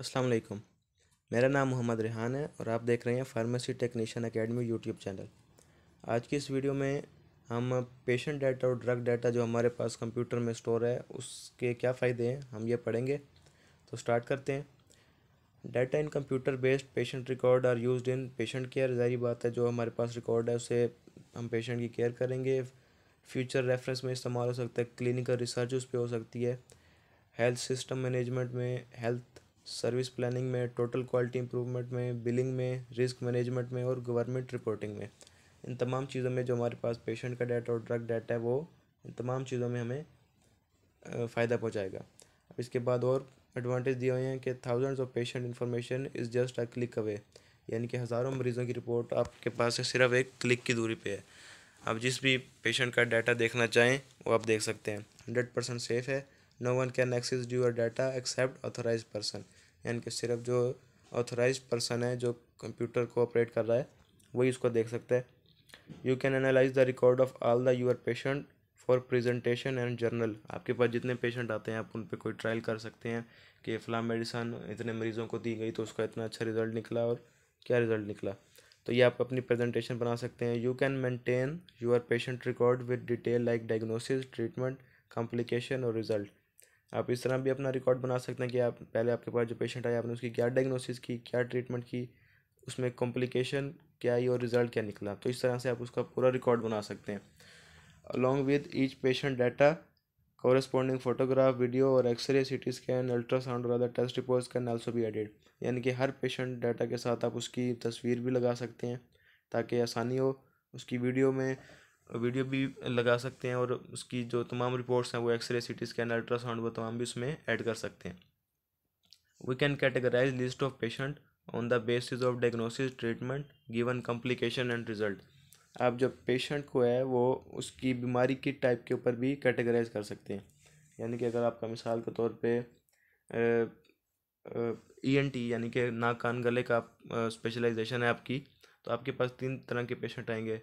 अस्सलाम वालेकुम मेरा नाम मोहम्मद रिहान है और आप देख रहे हैं pharmacy technician academy YouTube channel आज की इस वीडियो में हम पेशेंट डाटा और ड्रग डाटा जो हमारे पास कंप्यूटर में स्टोर है उसके क्या फ़ायदे हैं हम ये पढ़ेंगे तो स्टार्ट करते हैं data in computer based patient record are use in patient care जारी बात है जो हमारे पास रिकॉर्ड है उसे हम पेशेंट की केयर करेंगे फ्यूचर रेफरेंस में इस्तेमाल हो सकता है क्लिनिकल रिसर्च उस पर हो सकती है हेल्थ सिस्टम मैनेजमेंट में हेल्थ सर्विस प्लानिंग में टोटल क्वालिटी इंप्रूवमेंट में बिलिंग में रिस्क मैनेजमेंट में और गवर्नमेंट रिपोर्टिंग में इन तमाम चीज़ों में जो हमारे पास पेशेंट का डाटा और ड्रग डाटा है वो इन तमाम चीज़ों में हमें फ़ायदा पहुँचाएगा अब इसके बाद और एडवांटेज दिए हुए हैं कि thousands of patient information is just a click away यानी कि हज़ारों मरीज़ों की रिपोर्ट आपके पास है सिर्फ एक क्लिक की दूरी पे है आप जिस भी पेशेंट का डाटा देखना चाहें वो आप देख सकते हैं हंड्रेड परसेंट सेफ़ है no one can access your data except authorize person यानी कि सिर्फ जो ऑथोराइज पर्सन है जो कंप्यूटर को ऑपरेट कर रहा है वही उसको देख सकते हैं you can analyze the record of all the your patient for presentation and journal आपके पास जितने पेशेंट आते हैं आप उन पर कोई ट्रायल कर सकते हैं कि फ़लाँ मेडिसन इतने मरीज़ों को दी गई तो उसका इतना अच्छा रिजल्ट निकला और क्या रिजल्ट निकला तो ये आप अपनी प्रेजेंटेशन बना सकते हैं you can maintain your patient record with detail like diagnosis treatment complication और रिजल्ट आप इस तरह भी अपना रिकॉर्ड बना सकते हैं कि आप पहले आपके पास जो पेशेंट आया आपने उसकी क्या डायग्नोसिस की क्या ट्रीटमेंट की उसमें कॉम्प्लिकेशन क्या आई और रिज़ल्ट क्या निकला तो इस तरह से आप उसका पूरा रिकॉर्ड बना सकते हैं along with each patient data corresponding photograph video और x-ray C T scan ultrasound और other test reports can also be added यानी कि हर पेशेंट डाटा के साथ आप उसकी तस्वीर भी लगा सकते हैं ताकि आसानी हो उसकी वीडियो में वीडियो भी लगा सकते हैं और उसकी जो तमाम रिपोर्ट्स हैं वो x-ray C T scan ultrasound वो तमाम भी उसमें ऐड कर सकते हैं we can categorize list of patient on the basis of diagnosis treatment given complication and result आप जब पेशेंट को है वो उसकी बीमारी की टाइप के ऊपर भी कैटेगराइज कर सकते हैं यानी कि अगर आपका मिसाल के तौर पे ई एन टी यानी कि नाक कान गले का स्पेशलाइजेशन है आपकी तो आपके पास तीन तरह के पेशेंट आएंगे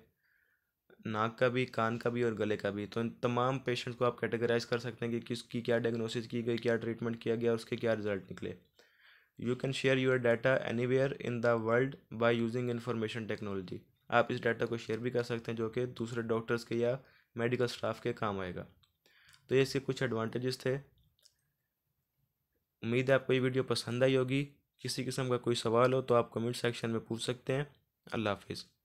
नाक का भी कान का भी और गले का भी तो इन तमाम पेशेंट को आप कैटेगराइज कर सकते हैं कि किसकी क्या डायग्नोसिस की गई क्या ट्रीटमेंट किया गया और उसके क्या रिजल्ट निकले you can share your data anywhere in the world by using information technology आप इस डाटा को शेयर भी कर सकते हैं जो कि दूसरे डॉक्टर्स के या मेडिकल स्टाफ के काम आएगा तो ये इसके कुछ एडवांटेजेस थे उम्मीद है आपको ये वीडियो पसंद आई होगी किसी किस्म का कोई सवाल हो तो आप कमेंट सेक्शन में पूछ सकते हैं अल्लाह हाफिज़